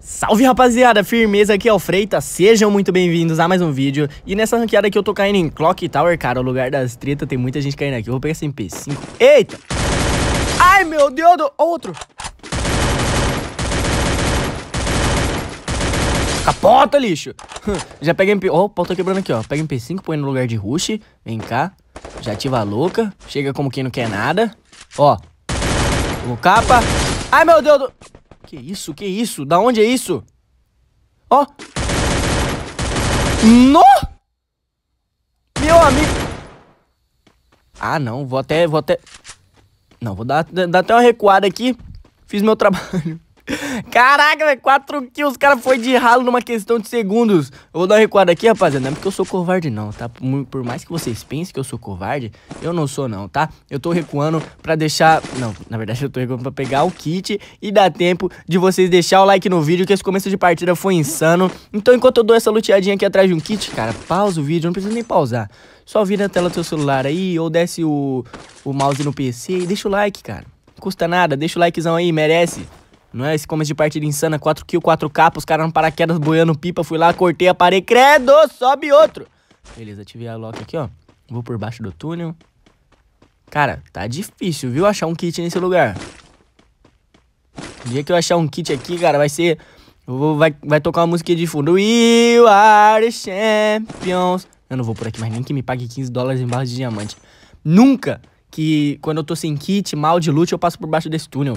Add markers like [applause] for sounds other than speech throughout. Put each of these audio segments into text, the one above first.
Salve rapaziada, firmeza aqui é o Freitas, sejam muito bem-vindos a mais um vídeo E nessa ranqueada aqui eu tô caindo em Clock Tower, cara, o lugar das treta, tem muita gente caindo aqui Eu vou pegar esse MP5, eita! Ai meu Deus, do outro! Bota, lixo! [laughs] Já pega MP... Ó, oh, o pau tá quebrando aqui, ó. Pega MP5, põe no lugar de rush. Vem cá. Já ativa a louca. Chega como quem não quer nada. Ó. O capa. Ai, meu Deus do... Que isso? Que isso? Da onde é isso? Ó. No! Meu amigo... Ah, não. Vou até... Vou até... Não, vou dar, dar até uma recuada aqui. Fiz meu [laughs] trabalho. Caraca, velho, 4 kills, o cara foi de ralo numa questão de segundos. Eu vou dar um recuado aqui, rapaziada, não é porque eu sou covarde não, tá? Por mais que vocês pensem que eu sou covarde, eu não sou não, tá? Eu tô recuando pra deixar... Não, na verdade eu tô recuando pra pegar o kit e dar tempo de vocês deixar o like no vídeo, que esse começo de partida foi insano. Então enquanto eu dou essa luteadinha aqui atrás de um kit, cara, pausa o vídeo, não precisa nem pausar. Só vira a tela do seu celular aí, ou desce o, o mouse no PC e deixa o like, cara. Não custa nada, deixa o likezão aí, merece. Não é esse começo de partida insana, 4 kill, 4 capas, os caras no paraquedas boiando pipa, fui lá, cortei a parede, credo, sobe outro. Beleza, ativei a lock aqui, ó. Vou por baixo do túnel. Cara, tá difícil, viu, achar um kit nesse lugar. O dia que eu achar um kit aqui, cara, vai ser... Vou, vai, vai tocar uma música de fundo. We are the champions. Eu não vou por aqui, mas nem que me pague 15 dólares em barras de diamante. Nunca que, quando eu tô sem kit, mal de loot, eu passo por baixo desse túnel.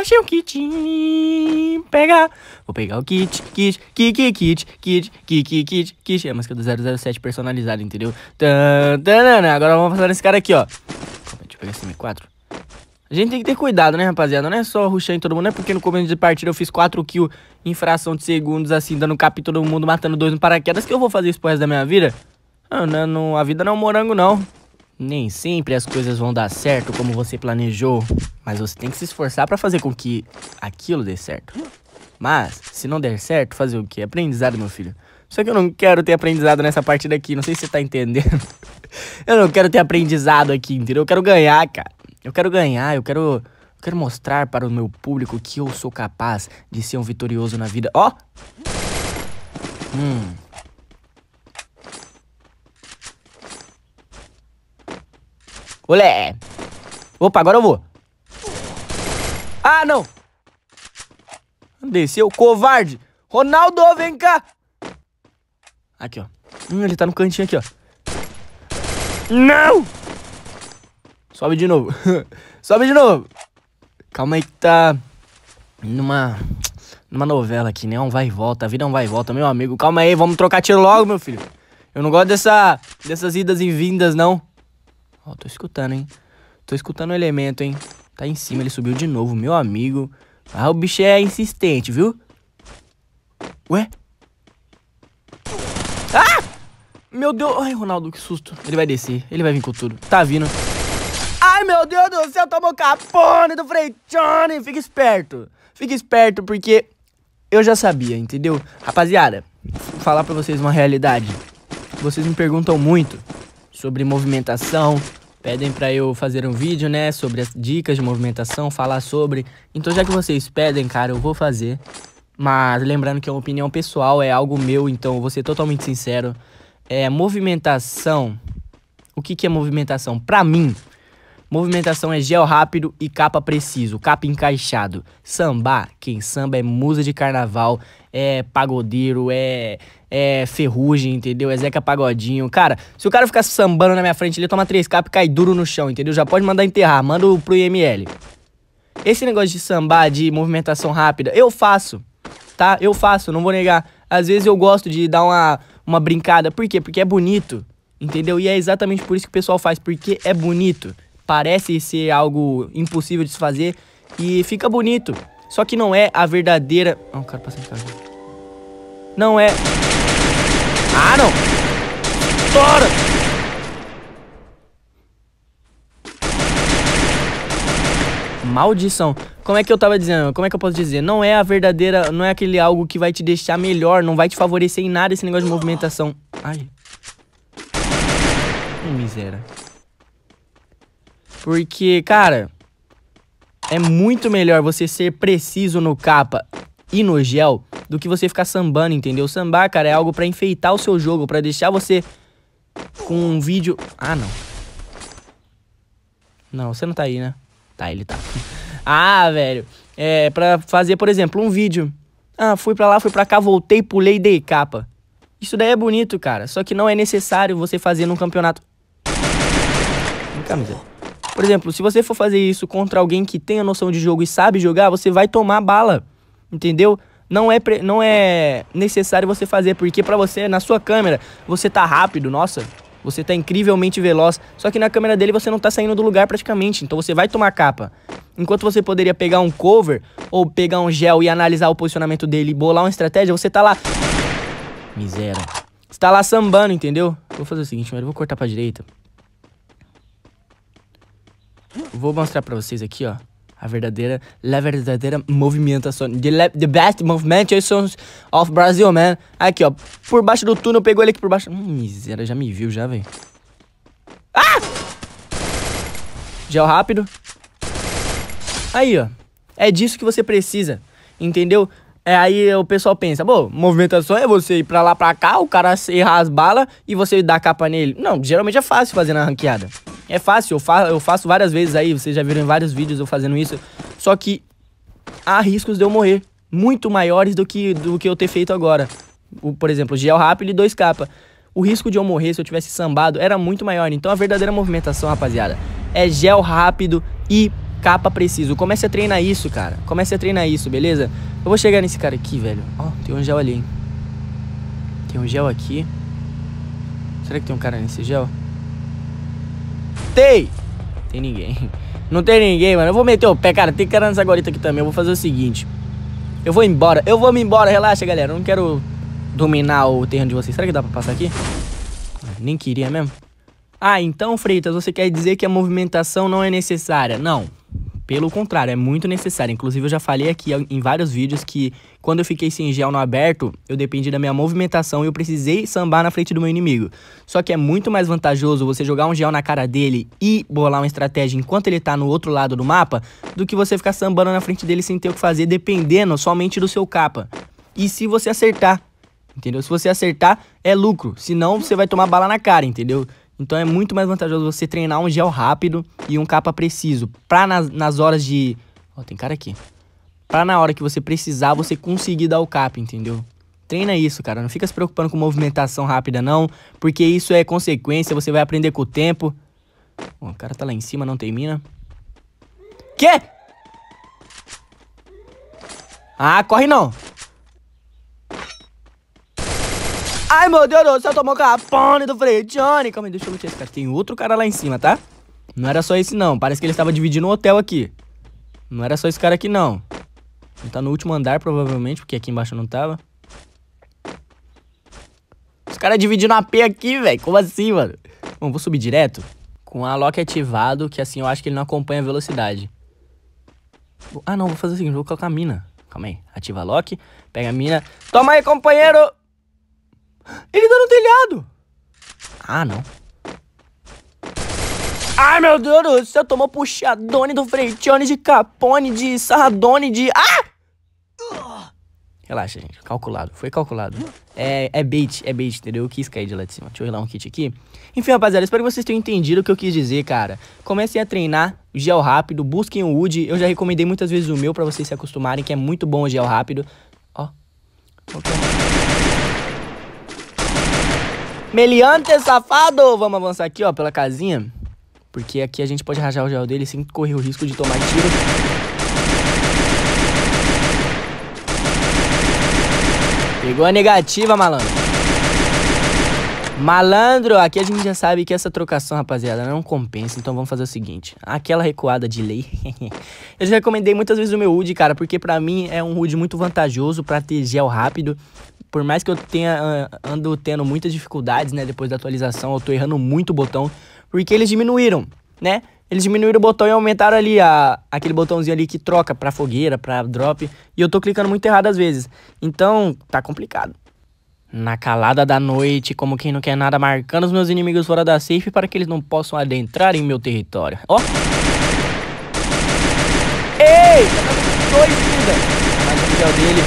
achei o kit. Pegar. Vou pegar o kit, kit, kit, kit, kit, kit, kit, kit, kit. É a música é do 007 personalizada, entendeu? Agora vamos passar nesse cara aqui, ó. Deixa eu pegar esse M4. A gente tem que ter cuidado, né, rapaziada? Não é só ruxar em todo mundo, é porque no começo de partida eu fiz 4 kills em fração de segundos, assim, dando cap em todo mundo, matando dois no paraquedas, que eu vou fazer isso pro resto da minha vida? Ah, não, não, a vida não é um morango, não. Nem sempre as coisas vão dar certo como você planejou, mas você tem que se esforçar para fazer com que aquilo dê certo. Mas, se não der certo, fazer o quê? Aprendizado, meu filho. Só que eu não quero ter aprendizado nessa partida aqui, não sei se você tá entendendo. [laughs] eu não quero ter aprendizado aqui, entendeu? Eu quero ganhar, cara. Eu quero ganhar, eu quero, eu quero mostrar para o meu público que eu sou capaz de ser um vitorioso na vida. Ó! Oh! Hum. Olé. Opa, agora eu vou. Ah, não. Desceu, covarde. Ronaldo, vem cá. Aqui, ó. Hum, ele tá no cantinho aqui, ó. Não! Sobe de novo. [laughs] Sobe de novo. Calma aí que tá numa numa novela aqui, né? É um vai e volta, a vida é um vai e volta, meu amigo. Calma aí, vamos trocar tiro logo, meu filho. Eu não gosto dessa dessas idas e vindas não. Ó, tô escutando, hein? Tô escutando o elemento, hein? Tá em cima, ele subiu de novo, meu amigo. Ah, o bicho é insistente, viu? Ué? Ah! Meu Deus! Ai, Ronaldo, que susto. Ele vai descer, ele vai vir com tudo. Tá vindo. Ai, meu Deus do céu, tomou capone do Freitone. Fica esperto. Fica esperto, porque eu já sabia, entendeu? Rapaziada, vou falar pra vocês uma realidade. Vocês me perguntam muito sobre movimentação, pedem para eu fazer um vídeo, né, sobre as dicas de movimentação, falar sobre. Então, já que vocês pedem, cara, eu vou fazer. Mas lembrando que é uma opinião pessoal, é algo meu, então eu vou ser totalmente sincero. É movimentação. O que, que é movimentação? Para mim, Movimentação é gel rápido e capa preciso, capa encaixado. Samba, quem samba é musa de carnaval, é pagodeiro, é, é ferrugem, entendeu? É Zeca Pagodinho. Cara, se o cara ficar sambando na minha frente, ele toma três capas e cai duro no chão, entendeu? Já pode mandar enterrar, manda pro IML. Esse negócio de sambar, de movimentação rápida, eu faço, tá? Eu faço, não vou negar. Às vezes eu gosto de dar uma, uma brincada. Por quê? Porque é bonito, entendeu? E é exatamente por isso que o pessoal faz, porque é bonito parece ser algo impossível de se fazer e fica bonito. Só que não é a verdadeira. Ah, o cara passando de carro. Não é. Ah, não! Tora! Maldição. Como é que eu tava dizendo? Como é que eu posso dizer? Não é a verdadeira, não é aquele algo que vai te deixar melhor, não vai te favorecer em nada esse negócio de movimentação. Ai. miséria. Porque, cara, é muito melhor você ser preciso no capa e no gel do que você ficar sambando, entendeu? Sambar, cara, é algo para enfeitar o seu jogo, para deixar você com um vídeo... Ah, não. Não, você não tá aí, né? Tá, ele tá. [laughs] ah, velho. É pra fazer, por exemplo, um vídeo. Ah, fui pra lá, fui pra cá, voltei, pulei e dei capa. Isso daí é bonito, cara. Só que não é necessário você fazer num campeonato. Vem cá, miséria. Por exemplo, se você for fazer isso contra alguém que tem a noção de jogo e sabe jogar, você vai tomar bala. Entendeu? Não é, não é necessário você fazer, porque para você, na sua câmera, você tá rápido, nossa, você tá incrivelmente veloz, só que na câmera dele você não tá saindo do lugar praticamente, então você vai tomar capa. Enquanto você poderia pegar um cover, ou pegar um gel e analisar o posicionamento dele e bolar uma estratégia, você tá lá... Miséria. Você tá lá sambando, entendeu? Vou fazer o seguinte, mas eu vou cortar pra direita. Vou mostrar pra vocês aqui, ó. A verdadeira, a verdadeira movimentação. The, the best movementations of Brazil, man. Aqui, ó. Por baixo do túnel, pegou ele aqui por baixo. Hum, miséria, já me viu já, velho. Ah! Gel é rápido. Aí, ó. É disso que você precisa, entendeu? É, aí o pessoal pensa, pô, movimentação é você ir pra lá, pra cá, o cara errar as balas e você dar capa nele. Não, geralmente é fácil fazer na ranqueada. É fácil, eu, fa eu faço várias vezes aí, vocês já viram em vários vídeos eu fazendo isso. Só que há riscos de eu morrer, muito maiores do que, do que eu ter feito agora. O, por exemplo, gel rápido e dois capa. O risco de eu morrer se eu tivesse sambado era muito maior. Então a verdadeira movimentação, rapaziada, é gel rápido e capa preciso. Comece a treinar isso, cara. Comece a treinar isso, beleza? Eu vou chegar nesse cara aqui, velho. Ó, oh, tem um gel ali, hein? Tem um gel aqui. Será que tem um cara nesse gel? Tem ninguém. [laughs] Não tem ninguém, mano. Eu vou meter o pé, cara. Tem cara nessa gorita aqui também. Eu vou fazer o seguinte. Eu vou embora. Eu vou me embora. Relaxa, galera. Eu não quero dominar o terreno de vocês. Será que dá pra passar aqui? Ah, nem queria mesmo. Ah, então, Freitas, você quer dizer que a movimentação não é necessária? Não. Pelo contrário, é muito necessário. Inclusive, eu já falei aqui em vários vídeos que quando eu fiquei sem gel no aberto, eu dependi da minha movimentação e eu precisei sambar na frente do meu inimigo. Só que é muito mais vantajoso você jogar um gel na cara dele e bolar uma estratégia enquanto ele tá no outro lado do mapa, do que você ficar sambando na frente dele sem ter o que fazer, dependendo somente do seu capa. E se você acertar, entendeu? Se você acertar, é lucro. Senão, você vai tomar bala na cara, entendeu? Então é muito mais vantajoso você treinar um gel rápido e um capa preciso. Pra nas, nas horas de... Ó, tem cara aqui. Pra na hora que você precisar, você conseguir dar o capa, entendeu? Treina isso, cara. Não fica se preocupando com movimentação rápida, não. Porque isso é consequência, você vai aprender com o tempo. Ó, o cara tá lá em cima, não tem mina. Quê? Ah, corre não. Ai, meu Deus do céu, tomou capone do Frei Johnny. Calma aí, deixa eu lutar esse cara. Tem outro cara lá em cima, tá? Não era só esse, não. Parece que ele estava dividindo um hotel aqui. Não era só esse cara aqui, não. Ele tá no último andar, provavelmente, porque aqui embaixo não tava. Os caras dividindo AP aqui, velho. Como assim, mano? Bom, vou subir direto. Com a lock ativado, que assim eu acho que ele não acompanha a velocidade. Ah, não, vou fazer o seguinte, vou colocar a mina. Calma aí. Ativa a lock, pega a mina. Toma aí, companheiro! Ele tá no telhado! Ah, não. Ai, meu Deus do céu, tomou puxadone do Freitione, de Capone, de Sarradone, de... Ah! Relaxa, gente. Calculado. Foi calculado. É, é bait, é bait, entendeu? Eu quis cair de lá de cima. Deixa eu relar um kit aqui. Enfim, rapaziada, espero que vocês tenham entendido o que eu quis dizer, cara. Comecem a treinar gel rápido, busquem o Woody. Eu já recomendei muitas vezes o meu pra vocês se acostumarem, que é muito bom o gel rápido. Ó. Okay. Meliante safado! Vamos avançar aqui, ó, pela casinha. Porque aqui a gente pode rajar o gel dele sem correr o risco de tomar tiro. Pegou a negativa, malandro. Malandro, aqui a gente já sabe que essa trocação, rapaziada, não compensa. Então vamos fazer o seguinte. Aquela recuada de lei. [laughs] eu já recomendei muitas vezes o meu HUD, cara. Porque pra mim é um HUD muito vantajoso pra ter gel rápido por mais que eu tenha ah, ando tendo muitas dificuldades, né, depois da atualização, eu tô errando muito o botão, porque eles diminuíram, né? Eles diminuíram o botão e aumentaram ali a, aquele botãozinho ali que troca pra fogueira, pra drop. E eu tô clicando muito errado às vezes. Então, tá complicado. Na calada da noite, como quem não quer nada, marcando os meus inimigos fora da safe para que eles não possam adentrar em meu território. Ó! Oh! Ei! Tá dois vida! Mais o dele.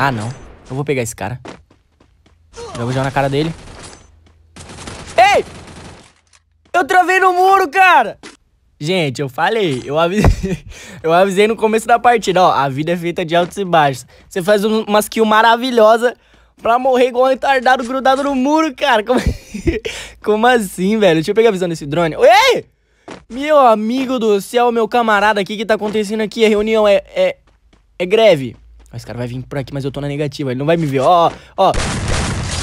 Ah, não. Eu vou pegar esse cara. Já vou jogar na cara dele. Ei! Eu travei no muro, cara! Gente, eu falei, eu avisei, [laughs] eu avisei no começo da partida, ó, a vida é feita de altos e baixos. Você faz um, umas kills maravilhosas pra morrer igual um retardado grudado no muro, cara. [laughs] Como, como assim, velho? Deixa eu pegar a visão desse drone. Ei! Meu amigo do céu, meu camarada, o que que tá acontecendo aqui? A reunião é, é, é greve. Esse cara vai vir por aqui, mas eu tô na negativa. Ele não vai me ver. Ó, ó.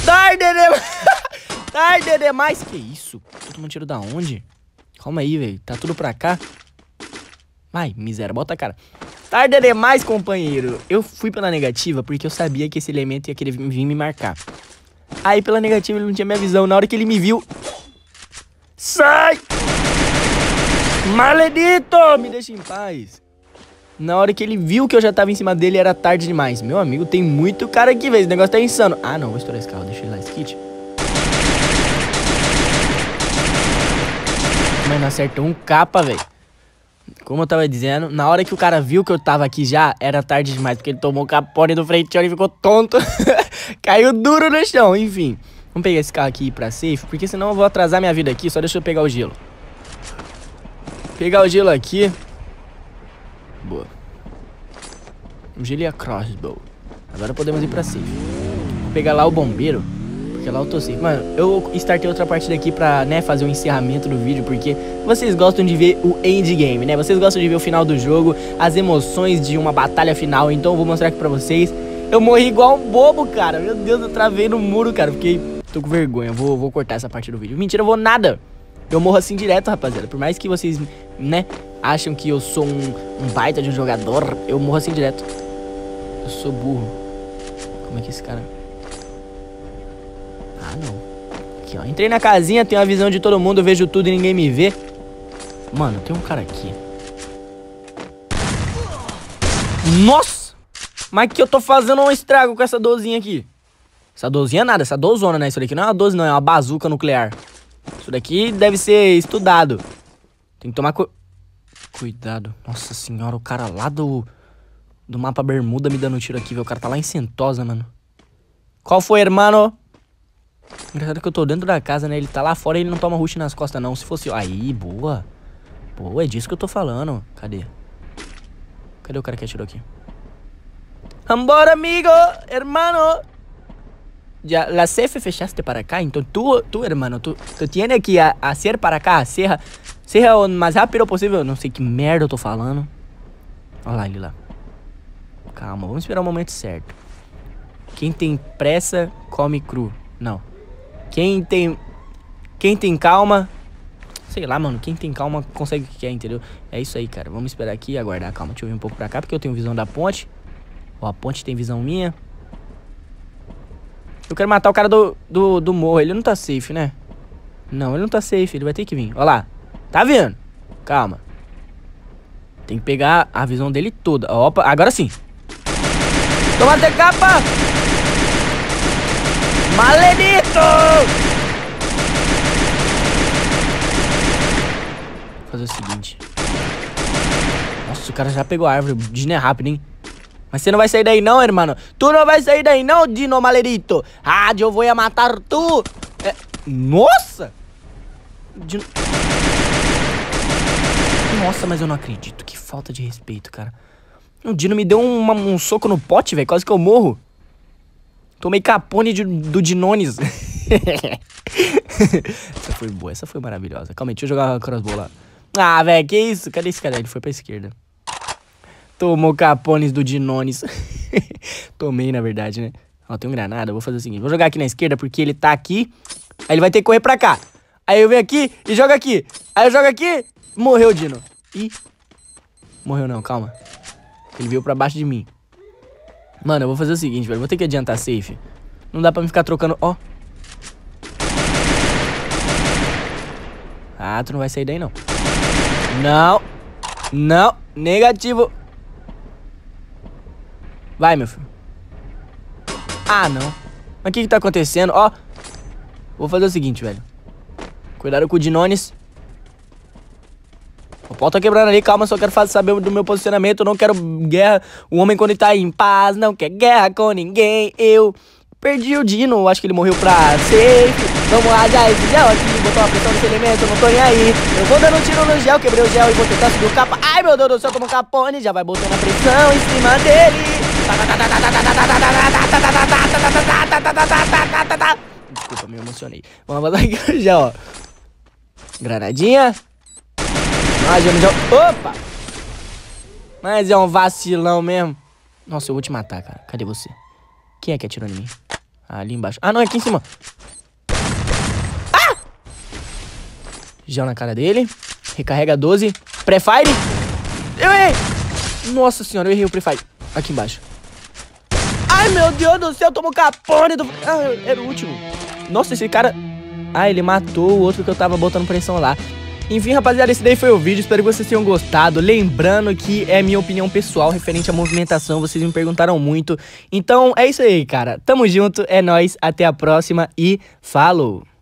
Tarde demais. Tarde demais. Que isso? Tô tomando tiro da onde? Calma aí, velho. Tá tudo pra cá? Vai, miséria. Bota a cara. Tarde demais, companheiro. Eu fui pela negativa porque eu sabia que esse elemento ia querer vir me marcar. Aí, pela negativa, ele não tinha minha visão. Na hora que ele me viu... Sai! Maledito! Me deixa em paz. Na hora que ele viu que eu já tava em cima dele, era tarde demais. Meu amigo, tem muito cara aqui, velho. Esse negócio tá insano. Ah, não, vou estourar esse carro. Deixa ele lá, esse kit. Mano, acertou um capa, velho. Como eu tava dizendo, na hora que o cara viu que eu tava aqui já, era tarde demais, porque ele tomou o capone do frente e ficou tonto. [laughs] Caiu duro no chão, enfim. Vamos pegar esse carro aqui e ir pra safe, porque senão eu vou atrasar minha vida aqui. Só deixa eu pegar o gelo. Pegar o gelo aqui. Boa. gelia crossbow. Agora podemos ir pra safe. Vou pegar lá o bombeiro. Porque lá eu tô safe. Mano, eu startei outra partida aqui pra, né, fazer o um encerramento do vídeo. Porque vocês gostam de ver o endgame, né? Vocês gostam de ver o final do jogo. As emoções de uma batalha final. Então eu vou mostrar aqui pra vocês. Eu morri igual um bobo, cara. Meu Deus, eu travei no muro, cara. Fiquei... Tô com vergonha. Vou, vou cortar essa parte do vídeo. Mentira, eu vou nada. Eu morro assim direto, rapaziada. Por mais que vocês, né, acham que eu sou um, um baita de um jogador, eu morro assim direto. Eu sou burro. Como é que é esse cara. É? Ah, não. Aqui, ó. Entrei na casinha, tenho a visão de todo mundo, eu vejo tudo e ninguém me vê. Mano, tem um cara aqui. Nossa! Mas que eu tô fazendo um estrago com essa dozinha aqui. Essa dozinha é nada, essa dozona, né? Isso daqui não é uma doze, não, é uma bazuca nuclear. Isso daqui deve ser estudado. Tem que tomar cuidado. Cuidado. Nossa senhora, o cara lá do. Do mapa Bermuda me dando tiro aqui, velho. O cara tá lá em Sentosa, mano. Qual foi, hermano? Engraçado que eu tô dentro da casa, né? Ele tá lá fora e ele não toma rush nas costas, não. Se fosse... Aí, boa. Boa, é disso que eu tô falando. Cadê? Cadê o cara que atirou aqui? Vambora, amigo! Hermano! Já, la safe fechaste para cá, então tu, tu hermano, tu, tu tiene que hacer para cá a serra Seja é o mais rápido possível. Não sei que merda eu tô falando. Olha lá ele lá. Calma, vamos esperar o momento certo. Quem tem pressa, come cru. Não. Quem tem. Quem tem calma. Sei lá, mano. Quem tem calma consegue o que quer, entendeu? É isso aí, cara. Vamos esperar aqui e aguardar. Calma, deixa eu vir um pouco pra cá, porque eu tenho visão da ponte. Ó, a ponte tem visão minha. Eu quero matar o cara do, do, do morro. Ele não tá safe, né? Não, ele não tá safe. Ele vai ter que vir. Ó lá. Tá vendo? Calma. Tem que pegar a visão dele toda. Opa, agora sim. Toma de capa! Maledito! Vou fazer o seguinte. Nossa, o cara já pegou a árvore. O é rápido, hein? Mas você não vai sair daí não, irmão. Tu não vai sair daí não, Dino Maledito. Ah, eu vou matar tu. É... Nossa! Dino... Nossa, mas eu não acredito. Que falta de respeito, cara. O Dino me deu uma, um soco no pote, velho. Quase que eu morro. Tomei capone de, do Dinones. [laughs] essa foi boa, essa foi maravilhosa. Calma aí, deixa eu jogar a crossbow lá. Ah, velho, que isso? Cadê esse cara? Ele foi pra esquerda. Tomou capones do Dinones. [laughs] Tomei, na verdade, né? Ó, tem um granada, vou fazer o seguinte. Vou jogar aqui na esquerda porque ele tá aqui. Aí ele vai ter que correr pra cá. Aí eu venho aqui e jogo aqui. Aí eu jogo aqui Morreu, Dino. Ih. Morreu não, calma. Ele veio pra baixo de mim. Mano, eu vou fazer o seguinte, velho. Vou ter que adiantar safe. Não dá pra me ficar trocando... Ó. Ah, tu não vai sair daí, não. Não. Não. Negativo. Vai, meu filho. Ah, não. Mas o que que tá acontecendo? Ó. Vou fazer o seguinte, velho. Cuidado com o Dinones. O pau tá quebrando ali, calma, só quero fazer, saber do meu posicionamento. Eu não quero guerra. O homem, quando ele tá em paz, não quer guerra com ninguém. Eu perdi o Dino, acho que ele morreu pra safe. Vamos lá, esse Gel aqui, botou uma pressão nesse elemento, não tô nem aí. Eu vou dando um tiro no gel, quebrei o gel e vou tentar subir o capa. Ai, meu Deus do céu, como capone, já vai botando a pressão em cima dele. Desculpa, me emocionei. Vamos lá, já, ó. Granadinha. Mas eu já... Opa! Mas é um vacilão mesmo. Nossa, eu vou te matar, cara. Cadê você? Quem é que atirou em mim? ali embaixo. Ah, não, é aqui em cima. Ah! Gel na cara dele. Recarrega 12. fire. Eu errei. Nossa senhora, eu errei o fire. Aqui embaixo. Ai, meu Deus do céu, tomou capone do... Ah, era o último. Nossa, esse cara... Ah, ele matou o outro que eu tava botando pressão lá. Enfim, rapaziada, esse daí foi o vídeo. Espero que vocês tenham gostado. Lembrando que é minha opinião pessoal referente à movimentação. Vocês me perguntaram muito. Então, é isso aí, cara. Tamo junto, é nós. Até a próxima e falou!